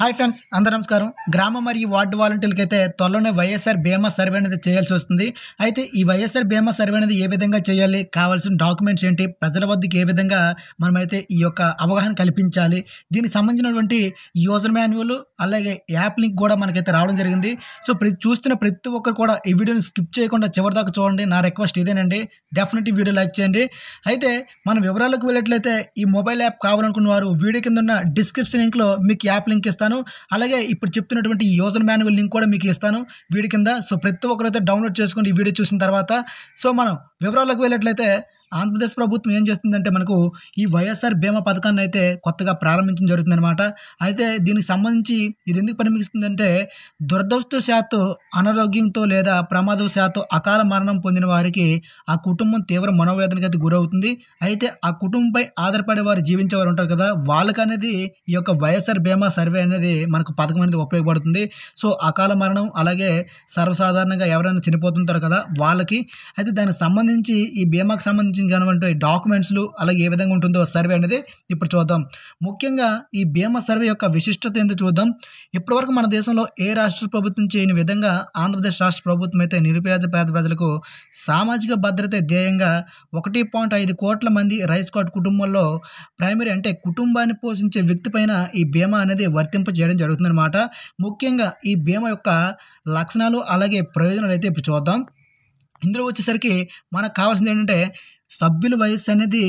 hi friends అందరూ నమస్కారం గ్రామ మరియు వార్డు వాలంటీర్లకి అయితే త్వరలోనే వైఎస్ఆర్ బీమా సర్వే అనేది చేయాల్సి వస్తుంది అయితే ఈ వైఎస్ఆర్ బీమా సర్వే అనేది ఏ విధంగా చేయాలి కావాల్సిన డాక్యుమెంట్స్ ఏంటి ప్రజల వద్దకి ఏ విధంగా మనమైతే ఈ యొక్క అవగాహన కల్పించాలి దీనికి సంబంధించినటువంటి యూజర్ మాన్యువల్ అలాగే యాప్ లింక్ కూడా మనకైతే రావడం జరిగింది సో ప్రతి చూస్తున్న ప్రతి ఒక్కరు కూడా ఈ వీడియోని స్కిప్ చేయకుండా చివరిదాకా చూడండి నా రిక్వెస్ట్ ఇదేనండి డెఫినెట్ వీడియో లైక్ చేయండి అయితే మనం వివరాలకు వెళ్ళట్లయితే ఈ మొబైల్ యాప్ కావాలనుకున్న వారు వీడియో కింద ఉన్న డిస్క్రిప్షన్ లింక్లో మీకు యాప్ లింక్ ఇస్తాను ఇస్తాను అలాగే ఇప్పుడు చెప్తున్నటువంటి ఈ యోజన మాన్యువల్ లింక్ కూడా మీకు ఇస్తాను వీడి కింద సో ప్రతి ఒక్కరైతే డౌన్లోడ్ చేసుకోండి ఈ వీడియో చూసిన తర్వాత సో మనం వివరాలకు వెళ్ళినట్లయితే ఆంధ్రప్రదేశ్ ప్రభుత్వం ఏం చేస్తుందంటే మనకు ఈ వైఎస్ఆర్ బీమా పథకాన్ని అయితే కొత్తగా ప్రారంభించడం జరుగుతుందన్నమాట అయితే దీనికి సంబంధించి ఇది ఎందుకు పరిమిస్తుందంటే శాతం అనారోగ్యంతో లేదా శాతం అకాల మరణం పొందిన వారికి ఆ కుటుంబం తీవ్ర మనోవేదనకి అయితే గురవుతుంది అయితే ఆ కుటుంబంపై ఆధారపడే వారు జీవించే వారు ఉంటారు కదా వాళ్ళకనేది ఈ యొక్క వైఎస్ఆర్ బీమా సర్వే అనేది మనకు పథకం అనేది ఉపయోగపడుతుంది సో అకాల మరణం అలాగే సర్వసాధారణంగా ఎవరైనా చనిపోతుంటారు కదా వాళ్ళకి అయితే దానికి సంబంధించి ఈ బీమాకు సంబంధించి సంబంధించిన కానివ్వండి డాక్యుమెంట్స్లు అలాగే ఏ విధంగా ఉంటుందో సర్వే అనేది ఇప్పుడు చూద్దాం ముఖ్యంగా ఈ భీమా సర్వే యొక్క విశిష్టత ఏంటో చూద్దాం ఇప్పటివరకు మన దేశంలో ఏ రాష్ట్ర ప్రభుత్వం చేయని విధంగా ఆంధ్రప్రదేశ్ రాష్ట్ర ప్రభుత్వం అయితే నిరుపేద పేద ప్రజలకు సామాజిక భద్రత ధ్యేయంగా ఒకటి పాయింట్ ఐదు కోట్ల మంది రైస్ కార్డ్ కుటుంబంలో ప్రైమరీ అంటే కుటుంబాన్ని పోషించే వ్యక్తి పైన ఈ భీమా అనేది వర్తింప చేయడం జరుగుతుందన్నమాట ముఖ్యంగా ఈ భీమా యొక్క లక్షణాలు అలాగే ప్రయోజనాలు అయితే ఇప్పుడు చూద్దాం ఇందులో వచ్చేసరికి మనకు కావాల్సింది ఏంటంటే సభ్యుల వయస్సు అనేది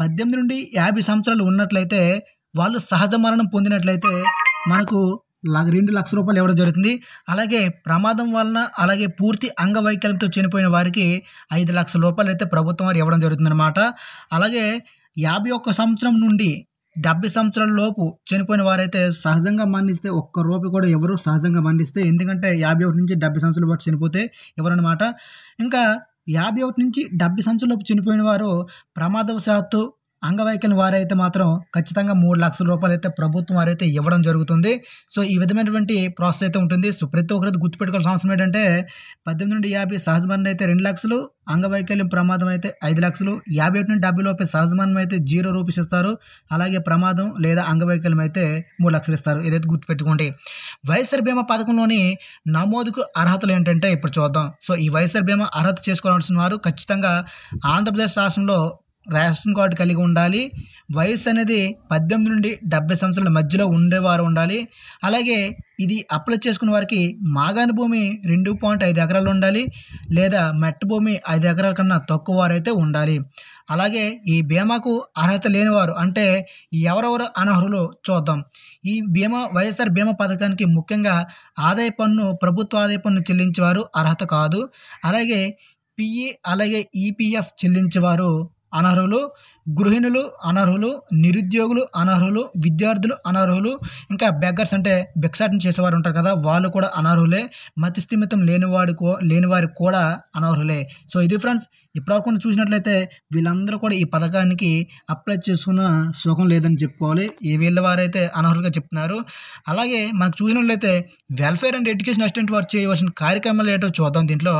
పద్దెనిమిది నుండి యాభై సంవత్సరాలు ఉన్నట్లయితే వాళ్ళు సహజ మరణం పొందినట్లయితే మనకు రెండు లక్షల రూపాయలు ఇవ్వడం జరుగుతుంది అలాగే ప్రమాదం వలన అలాగే పూర్తి అంగవైకల్యంతో చనిపోయిన వారికి ఐదు లక్షల రూపాయలు అయితే ప్రభుత్వం వారు ఇవ్వడం జరుగుతుందన్నమాట అలాగే యాభై ఒక్క సంవత్సరం నుండి డెబ్బై సంవత్సరాల లోపు చనిపోయిన వారైతే సహజంగా మరణిస్తే ఒక్క రూపాయి కూడా ఎవరు సహజంగా మరణిస్తే ఎందుకంటే యాభై ఒకటి నుంచి డెబ్బై సంవత్సరాల వరకు చనిపోతే ఎవరన్నమాట ఇంకా యాభై ఒకటి నుంచి డెబ్బై సంవత్సరాలలోపు చనిపోయిన వారు ప్రమాదవశాత్తు అంగవైకల్యం వారైతే మాత్రం ఖచ్చితంగా మూడు లక్షల రూపాయలు అయితే ప్రభుత్వం వారైతే ఇవ్వడం జరుగుతుంది సో ఈ విధమైనటువంటి ప్రాసెస్ అయితే ఉంటుంది సో ప్రతి ఒక్కరైతే గుర్తుపెట్టుకోవాల్సిన అవసరం ఏంటంటే పద్దెనిమిది నుండి యాభై సహజ మరణం అయితే రెండు లక్షలు అంగవైకల్యం ప్రమాదం అయితే ఐదు లక్షలు యాభై ఒకటి నుండి డెబ్బై లోపే సహజ మరణం అయితే జీరో రూపీస్ ఇస్తారు అలాగే ప్రమాదం లేదా అంగవైకల్యం అయితే మూడు లక్షలు ఇస్తారు ఇదైతే గుర్తుపెట్టుకోండి వైఎస్ఆర్ బీమా పథకంలోని నమోదుకు అర్హతలు ఏంటంటే ఇప్పుడు చూద్దాం సో ఈ వైఎస్ఆర్ బీమా అర్హత చేసుకోవాల్సిన వారు ఖచ్చితంగా ఆంధ్రప్రదేశ్ రాష్ట్రంలో రేషన్ కార్డు కలిగి ఉండాలి వయసు అనేది పద్దెనిమిది నుండి డెబ్బై సంవత్సరాల మధ్యలో ఉండేవారు ఉండాలి అలాగే ఇది అప్లై చేసుకున్న వారికి మాగాని భూమి రెండు పాయింట్ ఐదు ఎకరాలు ఉండాలి లేదా మెట్ట భూమి ఐదు ఎకరాల కన్నా తక్కువ వారైతే ఉండాలి అలాగే ఈ బీమాకు అర్హత లేనివారు అంటే ఎవరెవరు అనర్హులు చూద్దాం ఈ బీమా వైఎస్ఆర్ బీమా పథకానికి ముఖ్యంగా ఆదాయ పన్ను ప్రభుత్వ ఆదాయ పన్ను చెల్లించేవారు అర్హత కాదు అలాగే పిఈ అలాగే ఈపీఎఫ్ చెల్లించేవారు అనర్హులు గృహిణులు అనర్హులు నిరుద్యోగులు అనర్హులు విద్యార్థులు అనర్హులు ఇంకా బెగ్గర్స్ అంటే భిక్షాటన చేసేవారు ఉంటారు కదా వాళ్ళు కూడా అనర్హులే మతి స్థిమితం లేనివాడు లేనివారు కూడా అనర్హులే సో ఇది ఫ్రెండ్స్ ఇప్పటివరకు చూసినట్లయితే వీళ్ళందరూ కూడా ఈ పథకానికి అప్లై చేసుకున్న సుఖం లేదని చెప్పుకోవాలి ఈ వీళ్ళ వారైతే అనర్హులుగా చెప్తున్నారు అలాగే మనకు చూసినట్లయితే వెల్ఫేర్ అండ్ ఎడ్యుకేషన్ అసిస్టెంట్ వారు చేయవలసిన కార్యక్రమాలు ఏంటో చూద్దాం దీంట్లో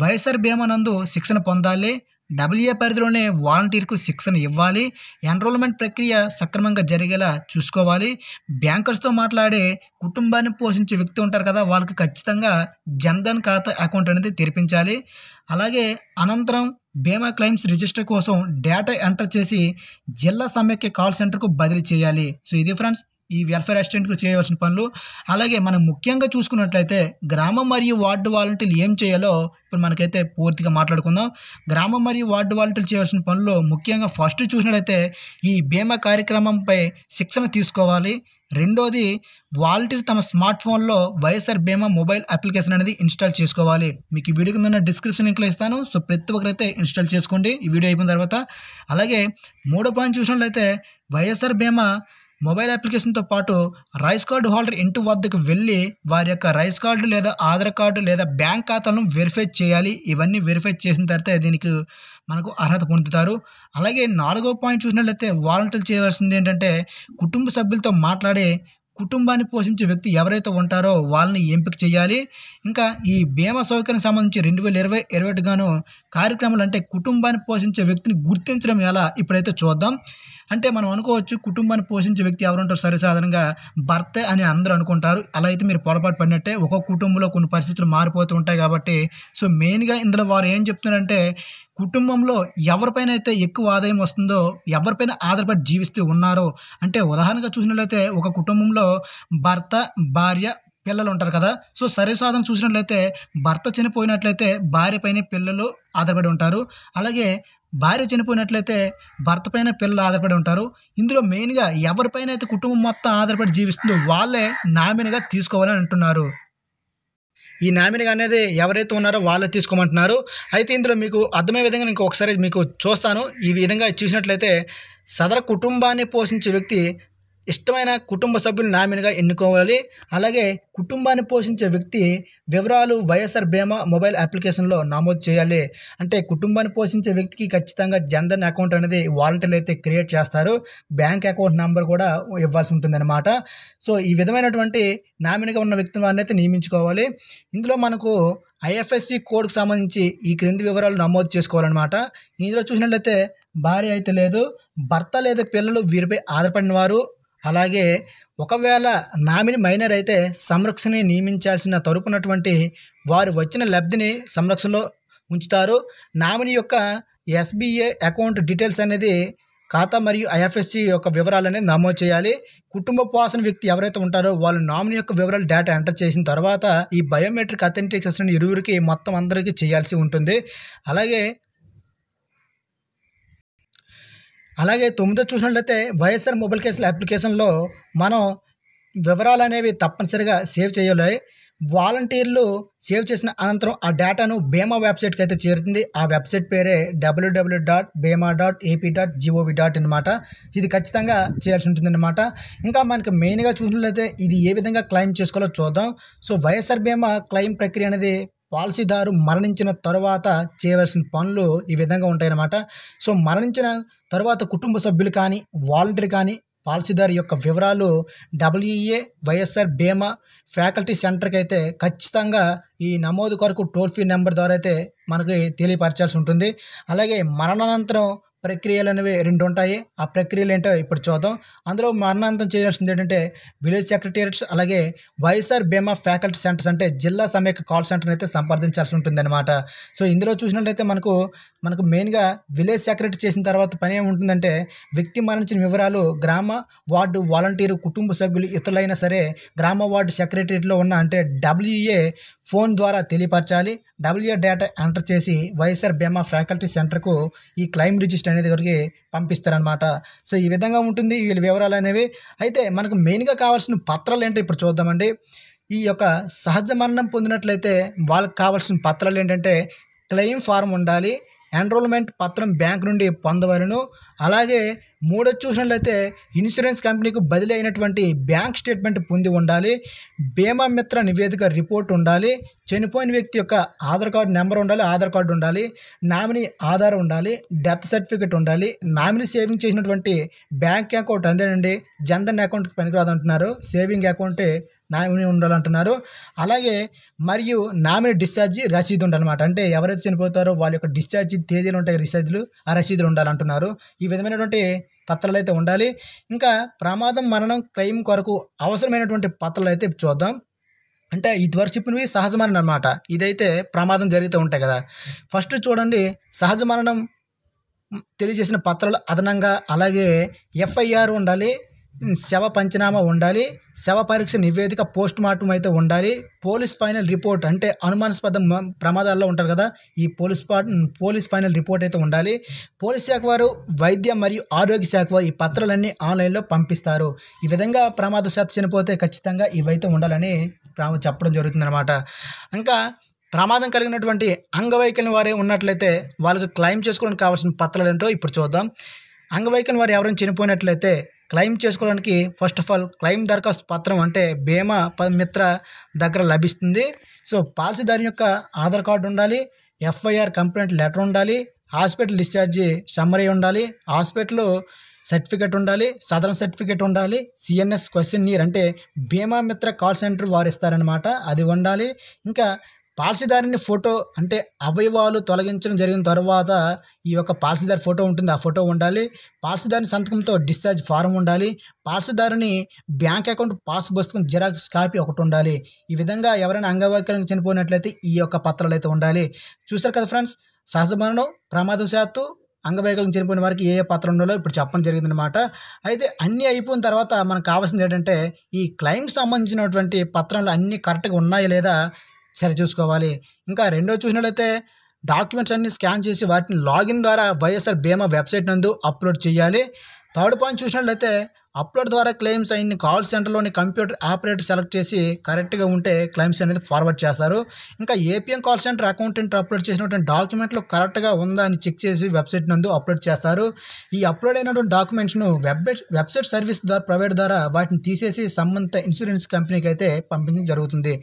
వైఎస్ఆర్ భీమానందు శిక్షణ పొందాలి డబ్ల్యూఏ పరిధిలోనే వాలంటీర్కు శిక్షణ ఇవ్వాలి ఎన్రోల్మెంట్ ప్రక్రియ సక్రమంగా జరిగేలా చూసుకోవాలి బ్యాంకర్స్తో మాట్లాడే కుటుంబాన్ని పోషించే వ్యక్తి ఉంటారు కదా వాళ్ళకి ఖచ్చితంగా జన్ధన్ ఖాతా అకౌంట్ అనేది తెరిపించాలి అలాగే అనంతరం బీమా క్లెయిమ్స్ రిజిస్టర్ కోసం డేటా ఎంటర్ చేసి జిల్లా సమైక్య కాల్ సెంటర్కు బదిలీ చేయాలి సో ఇది ఫ్రెండ్స్ ఈ వెల్ఫేర్ అసిస్టెంట్కు చేయవలసిన పనులు అలాగే మనం ముఖ్యంగా చూసుకున్నట్లయితే గ్రామం మరియు వార్డు వాలంటీర్లు ఏం చేయాలో ఇప్పుడు మనకైతే పూర్తిగా మాట్లాడుకుందాం గ్రామం మరియు వార్డు వాలంటీర్లు చేయవలసిన పనులు ముఖ్యంగా ఫస్ట్ చూసినట్లయితే ఈ బీమా కార్యక్రమంపై శిక్షణ తీసుకోవాలి రెండోది వాలంటీర్ తమ స్మార్ట్ ఫోన్లో వైఎస్ఆర్ బీమా మొబైల్ అప్లికేషన్ అనేది ఇన్స్టాల్ చేసుకోవాలి మీకు ఈ వీడియో కింద డిస్క్రిప్షన్ లింక్లో ఇస్తాను సో ప్రతి ఒక్కరైతే ఇన్స్టాల్ చేసుకోండి ఈ వీడియో అయిపోయిన తర్వాత అలాగే మూడో పాయింట్ చూసినట్లయితే వైఎస్ఆర్ బీమా మొబైల్ అప్లికేషన్తో పాటు రైస్ కార్డు హోల్డర్ ఇంటి వద్దకు వెళ్ళి వారి యొక్క రైస్ కార్డు లేదా ఆధార్ కార్డు లేదా బ్యాంక్ ఖాతాలను వెరిఫై చేయాలి ఇవన్నీ వెరిఫై చేసిన తర్వాత దీనికి మనకు అర్హత పొందుతారు అలాగే నాలుగో పాయింట్ చూసినట్లయితే వాలంటీర్ చేయవలసింది ఏంటంటే కుటుంబ సభ్యులతో మాట్లాడే కుటుంబాన్ని పోషించే వ్యక్తి ఎవరైతే ఉంటారో వాళ్ళని ఎంపిక చేయాలి ఇంకా ఈ బీమా సౌకర్యం సంబంధించి రెండు వేల ఇరవై ఇరవై ఒకటిగాను కార్యక్రమాలు అంటే కుటుంబాన్ని పోషించే వ్యక్తిని గుర్తించడం ఎలా ఇప్పుడైతే చూద్దాం అంటే మనం అనుకోవచ్చు కుటుంబాన్ని పోషించే వ్యక్తి ఎవరుంటారు సర్వసాధారణంగా భర్త అని అందరూ అనుకుంటారు అలా అయితే మీరు పొరపాటు పడినట్టే ఒక్కొక్క కుటుంబంలో కొన్ని పరిస్థితులు మారిపోతూ ఉంటాయి కాబట్టి సో మెయిన్గా ఇందులో వారు ఏం చెప్తున్నారంటే కుటుంబంలో ఎవరిపైన అయితే ఎక్కువ ఆదాయం వస్తుందో ఎవరిపైన ఆధారపడి జీవిస్తూ ఉన్నారో అంటే ఉదాహరణగా చూసినట్లయితే ఒక కుటుంబంలో భర్త భార్య పిల్లలు ఉంటారు కదా సో సాధన చూసినట్లయితే భర్త చనిపోయినట్లయితే భార్యపైనే పిల్లలు ఆధారపడి ఉంటారు అలాగే భార్య చనిపోయినట్లయితే భర్త పైన పిల్లలు ఆధారపడి ఉంటారు ఇందులో మెయిన్గా ఎవరిపైన అయితే కుటుంబం మొత్తం ఆధారపడి జీవిస్తుందో వాళ్ళే నామినిగా తీసుకోవాలని అంటున్నారు ఈ నామినిగా అనేది ఎవరైతే ఉన్నారో వాళ్ళే తీసుకోమంటున్నారు అయితే ఇందులో మీకు అర్థమయ్యే విధంగా ఇంకొకసారి మీకు చూస్తాను ఈ విధంగా చూసినట్లయితే సదర కుటుంబాన్ని పోషించే వ్యక్తి ఇష్టమైన కుటుంబ సభ్యులు నామినిగా ఎన్నుకోవాలి అలాగే కుటుంబాన్ని పోషించే వ్యక్తి వివరాలు వైఎస్ఆర్ బీమా మొబైల్ అప్లికేషన్లో నమోదు చేయాలి అంటే కుటుంబాన్ని పోషించే వ్యక్తికి ఖచ్చితంగా జనధన్ అకౌంట్ అనేది వాలంటీర్లు అయితే క్రియేట్ చేస్తారు బ్యాంక్ అకౌంట్ నెంబర్ కూడా ఇవ్వాల్సి ఉంటుందన్నమాట సో ఈ విధమైనటువంటి నామినిగా ఉన్న వ్యక్తిని వారిని అయితే నియమించుకోవాలి ఇందులో మనకు ఐఎఫ్ఎస్సి కోడ్కి సంబంధించి ఈ క్రింది వివరాలు నమోదు చేసుకోవాలన్నమాట ఇందులో చూసినట్లయితే భార్య అయితే లేదు భర్త లేదా పిల్లలు వీరిపై ఆధారపడిన వారు అలాగే ఒకవేళ నామిని మైనర్ అయితే సంరక్షణని నియమించాల్సిన తరపునటువంటి వారు వచ్చిన లబ్ధిని సంరక్షణలో ఉంచుతారు నామిని యొక్క ఎస్బీఏ అకౌంట్ డీటెయిల్స్ అనేది ఖాతా మరియు ఐఎఫ్ఎస్సి యొక్క వివరాలు అనేది నమోదు చేయాలి కుటుంబ పోషణ వ్యక్తి ఎవరైతే ఉంటారో వాళ్ళ నామినీ యొక్క వివరాలు డేటా ఎంటర్ చేసిన తర్వాత ఈ బయోమెట్రిక్ అథెంటికేషన్ ఇరువురికి మొత్తం అందరికీ చేయాల్సి ఉంటుంది అలాగే అలాగే తొమ్మిదో చూసినట్లయితే వైఎస్ఆర్ మొబైల్ కేసుల అప్లికేషన్లో మనం వివరాలు అనేవి తప్పనిసరిగా సేవ్ చేయాలి వాలంటీర్లు సేవ్ చేసిన అనంతరం ఆ డేటాను బీమా వెబ్సైట్కి అయితే చేరుతుంది ఆ వెబ్సైట్ పేరే డబ్ల్యూడబ్ల్యూ dot Bima dot AP dot GOV dot అనమాట ఇది ఖచ్చితంగా చేయాల్సి ఉంటుందన్నమాట ఇంకా మనకి మెయిన్గా చూసినట్లయితే ఇది ఏ విధంగా క్లెయిమ్ చేసుకోవాలో చూద్దాం సో వైఎస్ఆర్ బీమా క్లెయిమ్ ప్రక్రియ అనేది పాలసీదారు మరణించిన తర్వాత చేయవలసిన పనులు ఈ విధంగా ఉంటాయన్నమాట సో మరణించిన తర్వాత కుటుంబ సభ్యులు కానీ వాలంటీర్ కానీ పాలసీదారు యొక్క వివరాలు డబ్ల్యూఏ వైఎస్ఆర్ బీమా ఫ్యాకల్టీ సెంటర్కి అయితే ఖచ్చితంగా ఈ నమోదు కొరకు టోల్ ఫ్రీ నెంబర్ ద్వారా అయితే మనకి తెలియపరచాల్సి ఉంటుంది అలాగే మరణానంతరం ప్రక్రియలు అనేవి రెండు ఉంటాయి ఆ ప్రక్రియలు ఏంటో ఇప్పుడు చూద్దాం అందులో మరణాంతం చేయాల్సింది ఏంటంటే విలేజ్ సెక్రటేరియట్స్ అలాగే వైఎస్ఆర్ బీమా ఫ్యాకల్టీ సెంటర్స్ అంటే జిల్లా సమైక్య కాల్ సెంటర్ని అయితే సంప్రదించాల్సి ఉంటుంది సో ఇందులో చూసినట్లయితే మనకు మనకు మెయిన్గా విలేజ్ సెక్రటరీ చేసిన తర్వాత పని ఏముంటుందంటే వ్యక్తి మరణించిన వివరాలు గ్రామ వార్డు వాలంటీరు కుటుంబ సభ్యులు ఇతరులైనా సరే గ్రామ వార్డు సెక్రటరీలో ఉన్న అంటే డబ్ల్యూఏ ఫోన్ ద్వారా తెలియపరచాలి డబ్ల్యూ డేటా ఎంటర్ చేసి వైఎస్ఆర్ బీమా ఫ్యాకల్టీ సెంటర్కు ఈ క్లైమ్ రిజిస్టర్ అనేది వరకు పంపిస్తారనమాట సో ఈ విధంగా ఉంటుంది వీళ్ళ వివరాలు అనేవి అయితే మనకు మెయిన్గా కావాల్సిన పత్రాలు ఏంటో ఇప్పుడు చూద్దామండి ఈ యొక్క సహజ మరణం పొందినట్లయితే వాళ్ళకి కావాల్సిన పత్రాలు ఏంటంటే క్లెయిమ్ ఫారం ఉండాలి ఎన్రోల్మెంట్ పత్రం బ్యాంక్ నుండి పొందవలను అలాగే మూడో చూసినట్లయితే ఇన్సూరెన్స్ కంపెనీకి బదిలీ అయినటువంటి బ్యాంక్ స్టేట్మెంట్ పొంది ఉండాలి బీమా మిత్ర నివేదిక రిపోర్ట్ ఉండాలి చనిపోయిన వ్యక్తి యొక్క ఆధార్ కార్డు నెంబర్ ఉండాలి ఆధార్ కార్డు ఉండాలి నామినీ ఆధార్ ఉండాలి డెత్ సర్టిఫికేట్ ఉండాలి నామినీ సేవింగ్ చేసినటువంటి బ్యాంక్ అకౌంట్ అందేనండి జన్ధన్ అకౌంట్కి పనికిరాదు అంటున్నారు సేవింగ్ అకౌంటే నామినీ ఉండాలంటున్నారు అలాగే మరియు నామినీ డిశ్చార్జ్ రసీదు ఉండాలన్నమాట అంటే ఎవరైతే చనిపోతారో వాళ్ళ యొక్క డిశ్చార్జ్ తేదీలు ఉంటాయి రసీదులు ఆ రసీదులు ఉండాలంటున్నారు ఈ విధమైనటువంటి పత్రాలు అయితే ఉండాలి ఇంకా ప్రమాదం మరణం క్లెయిమ్ కొరకు అవసరమైనటువంటి పత్రాలు అయితే చూద్దాం అంటే ఇదివరకు చెప్పినవి సహజ మరణం అనమాట ఇదైతే ప్రమాదం జరుగుతూ ఉంటాయి కదా ఫస్ట్ చూడండి సహజ మరణం తెలియజేసిన పత్రాలు అదనంగా అలాగే ఎఫ్ఐఆర్ ఉండాలి శవ పంచనామా ఉండాలి శవ పరీక్ష నివేదిక పోస్ట్ మార్టం అయితే ఉండాలి పోలీస్ ఫైనల్ రిపోర్ట్ అంటే అనుమానాస్పద ప్రమాదాల్లో ఉంటారు కదా ఈ పోలీస్ పోలీస్ ఫైనల్ రిపోర్ట్ అయితే ఉండాలి పోలీస్ శాఖ వారు వైద్య మరియు ఆరోగ్య శాఖ వారు ఈ పత్రాలన్నీ ఆన్లైన్లో పంపిస్తారు ఈ విధంగా ప్రమాదశాత్తు చనిపోతే ఖచ్చితంగా ఇవైతే ఉండాలని చెప్పడం జరుగుతుందన్నమాట ఇంకా ప్రమాదం కలిగినటువంటి అంగవైకల్యం వారే ఉన్నట్లయితే వాళ్ళకి క్లెయిమ్ చేసుకోవడానికి కావాల్సిన పత్రాలు ఏంటో ఇప్పుడు చూద్దాం అంగవైకల్యం వారు ఎవరైనా చనిపోయినట్లయితే క్లెయిమ్ చేసుకోవడానికి ఫస్ట్ ఆఫ్ ఆల్ క్లెయిమ్ దరఖాస్తు పత్రం అంటే బీమా మిత్ర దగ్గర లభిస్తుంది సో పాలసీదారి యొక్క ఆధార్ కార్డు ఉండాలి ఎఫ్ఐఆర్ కంప్లైంట్ లెటర్ ఉండాలి హాస్పిటల్ డిశ్చార్జి సమ్మరీ ఉండాలి హాస్పిటల్ సర్టిఫికేట్ ఉండాలి సదరన్ సర్టిఫికేట్ ఉండాలి సిఎన్ఎస్ క్వశ్చన్ నీర్ అంటే భీమా మిత్ర కాల్ సెంటర్ వారు ఇస్తారనమాట అది ఉండాలి ఇంకా పాలసీదారుని ఫోటో అంటే అవయవాలు తొలగించడం జరిగిన తర్వాత ఈ యొక్క పాలసీదారు ఫోటో ఉంటుంది ఆ ఫోటో ఉండాలి పాలసీదారుని సంతకంతో డిశ్చార్జ్ ఫారం ఉండాలి పాలసీదారుని బ్యాంక్ అకౌంట్ పాస్ పుస్తకం జిరాక్స్ కాపీ ఒకటి ఉండాలి ఈ విధంగా ఎవరైనా అంగవైకల్యం చనిపోయినట్లయితే ఈ యొక్క పత్రాలు అయితే ఉండాలి చూసారు కదా ఫ్రెండ్స్ సహజ ప్రమాదశాత్తు ప్రమాదవశాత్తు అంగవైకల్యం చనిపోయిన వారికి ఏ ఏ పత్రం ఉండాలో ఇప్పుడు చెప్పడం జరిగిందనమాట అయితే అన్నీ అయిపోయిన తర్వాత మనకు కావాల్సింది ఏంటంటే ఈ క్లైమ్కి సంబంధించినటువంటి పత్రాలు అన్నీ కరెక్ట్గా ఉన్నాయా లేదా సరిచూసుకోవాలి ఇంకా రెండో చూసినట్లయితే డాక్యుమెంట్స్ అన్ని స్కాన్ చేసి వాటిని లాగిన్ ద్వారా వైఎస్ఆర్ బీమా వెబ్సైట్ నందు అప్లోడ్ చేయాలి థర్డ్ పాయింట్ చూసినట్లయితే అప్లోడ్ ద్వారా క్లెయిమ్స్ అయిన కాల్ సెంటర్లోని కంప్యూటర్ ఆపరేటర్ సెలెక్ట్ చేసి కరెక్ట్గా ఉంటే క్లెయిమ్స్ అనేది ఫార్వర్డ్ చేస్తారు ఇంకా APM call centre accountant upload చేసినటువంటి డాక్యుమెంట్లు కరెక్ట్గా ఉందా అని చెక్ చేసి వెబ్సైట్ నందు అప్లోడ్ చేస్తారు ఈ అప్లోడ్ అయినటువంటి డాక్యుమెంట్స్ను వెబ్సైట్ వెబ్సైట్ సర్వీస్ ద్వారా ప్రొవైడ్ ద్వారా వాటిని తీసేసి సంబంధిత ఇన్సూరెన్స్ కంపెనీకి అయితే పంపించడం జరుగుతుంది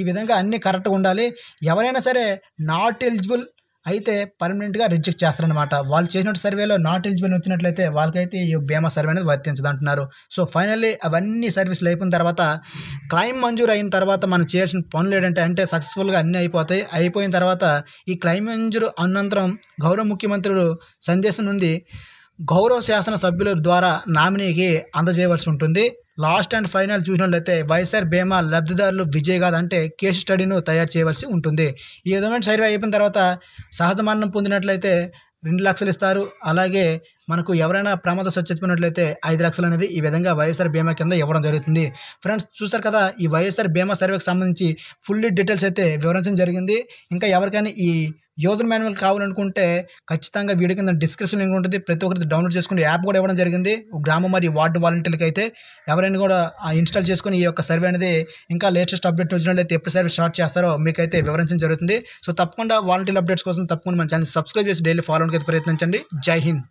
ఈ విధంగా అన్నీ కరెక్ట్గా ఉండాలి ఎవరైనా సరే నాట్ ఎలిజిబుల్ అయితే పర్మనెంట్గా రిజెక్ట్ చేస్తారనమాట వాళ్ళు చేసిన సర్వేలో నాట్ ఎలిజిబుల్ వచ్చినట్లయితే వాళ్ళకైతే ఈ బీమా సర్వే అనేది వర్తించదు అంటున్నారు సో ఫైనల్లీ అవన్నీ సర్వీసులు అయిపోయిన తర్వాత క్లైమ్ మంజూరు అయిన తర్వాత మనం చేయాల్సిన పనులు ఏంటంటే అంటే సక్సెస్ఫుల్గా అన్నీ అయిపోతాయి అయిపోయిన తర్వాత ఈ క్లైమ్ మంజూరు అనంతరం గౌరవ ముఖ్యమంత్రులు సందేశం నుండి గౌరవ శాసన సభ్యుల ద్వారా నామినీకి అందజేయవలసి ఉంటుంది లాస్ట్ అండ్ ఫైనల్ చూసినట్లయితే వైఎస్ఆర్ బీమా లబ్ధిదారులు విజయ్ కాదు అంటే కేసు స్టడీను తయారు చేయవలసి ఉంటుంది ఈ విధమైన సర్వే అయిపోయిన తర్వాత సహజ మరణం పొందినట్లయితే రెండు లక్షలు ఇస్తారు అలాగే మనకు ఎవరైనా ప్రమాద సచ్చిపోయినట్లయితే ఐదు లక్షలు అనేది ఈ విధంగా వైఎస్ఆర్ బీమా కింద ఇవ్వడం జరుగుతుంది ఫ్రెండ్స్ చూసారు కదా ఈ వైఎస్ఆర్ బీమా సర్వేకి సంబంధించి ఫుల్ డీటెయిల్స్ అయితే వివరించడం జరిగింది ఇంకా ఎవరికైనా ఈ యూజర్ మాన్యువల్ కావాలనుకుంటే ఖచ్చితంగా వీడియో కింద డిస్క్రిప్షన్ లింక్ ఉంటుంది ప్రతి ఒక్కరికి డౌన్లోడ్ చేసుకుని యాప్ కూడా ఇవ్వడం జరిగింది గ్రామ మరియు వార్డు వాలంటీర్లకి అయితే ఎవరైనా కూడా ఇన్స్టాల్ చేసుకుని ఈ యొక్క సర్వే అనేది ఇంకా లేటెస్ట్ అప్డేట్ వచ్చినట్లయితే ఎప్పుడు సర్వే స్టార్ట్ చేస్తారో మీకైతే వివరించడం జరుగుతుంది సో తప్పకుండా వాలంటీర్ అప్డేట్స్ కోసం తప్పకుండా మన ఛానల్ సబ్స్క్రైబ్ చేసి డైలీ ఫాలో అయితే ప్రయత్నించండి జై హింద్